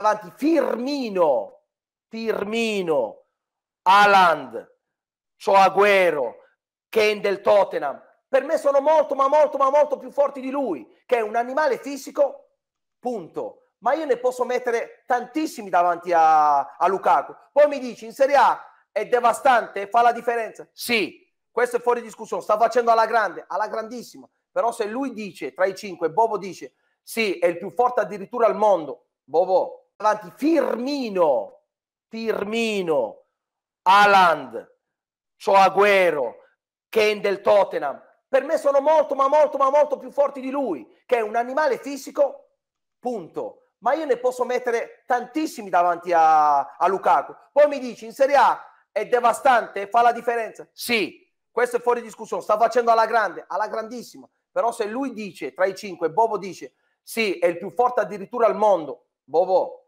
davanti Firmino, Firmino, Haaland, c'ho Agüero, del Tottenham. Per me sono molto, ma molto, ma molto più forti di lui, che è un animale fisico, punto. Ma io ne posso mettere tantissimi davanti a, a Lukaku. Poi mi dici, in Serie A è devastante, fa la differenza? Sì, questo è fuori discussione, sta facendo alla grande, alla grandissima. Però se lui dice, tra i cinque, Bobo dice, sì, è il più forte addirittura al mondo, Bobo, davanti Firmino, Firmino, Haaland, c'ho Agüero, del Tottenham. Per me sono molto, ma molto, ma molto più forti di lui, che è un animale fisico, punto. Ma io ne posso mettere tantissimi davanti a, a Lukaku. Poi mi dici, in Serie A è devastante, fa la differenza? Sì, questo è fuori discussione, sta facendo alla grande, alla grandissima. Però se lui dice, tra i cinque, Bobo dice, sì, è il più forte addirittura al mondo, Bobo,